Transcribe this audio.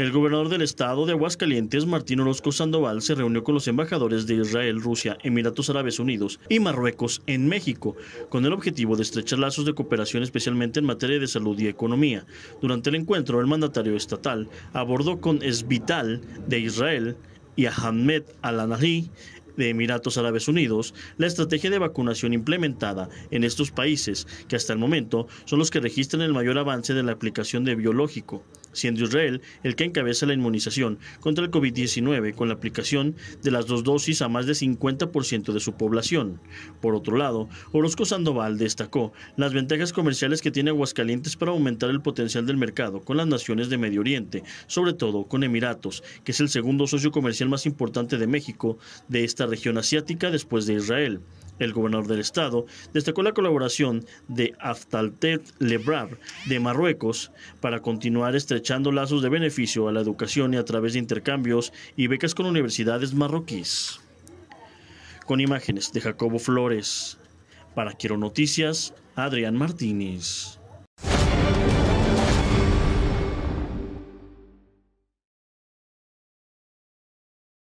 El gobernador del estado de Aguascalientes, Martín Orozco Sandoval, se reunió con los embajadores de Israel, Rusia, Emiratos Árabes Unidos y Marruecos en México, con el objetivo de estrechar lazos de cooperación especialmente en materia de salud y economía. Durante el encuentro, el mandatario estatal abordó con Esvital de Israel y Ahmed Al-Anahi de Emiratos Árabes Unidos la estrategia de vacunación implementada en estos países, que hasta el momento son los que registran el mayor avance de la aplicación de biológico siendo Israel el que encabeza la inmunización contra el COVID-19 con la aplicación de las dos dosis a más de 50% de su población. Por otro lado, Orozco Sandoval destacó las ventajas comerciales que tiene Aguascalientes para aumentar el potencial del mercado con las naciones de Medio Oriente, sobre todo con Emiratos, que es el segundo socio comercial más importante de México de esta región asiática después de Israel. El gobernador del estado destacó la colaboración de Aftaltet Lebrar de Marruecos para continuar estrechando lazos de beneficio a la educación y a través de intercambios y becas con universidades marroquíes. Con imágenes de Jacobo Flores, para Quiero Noticias, Adrián Martínez.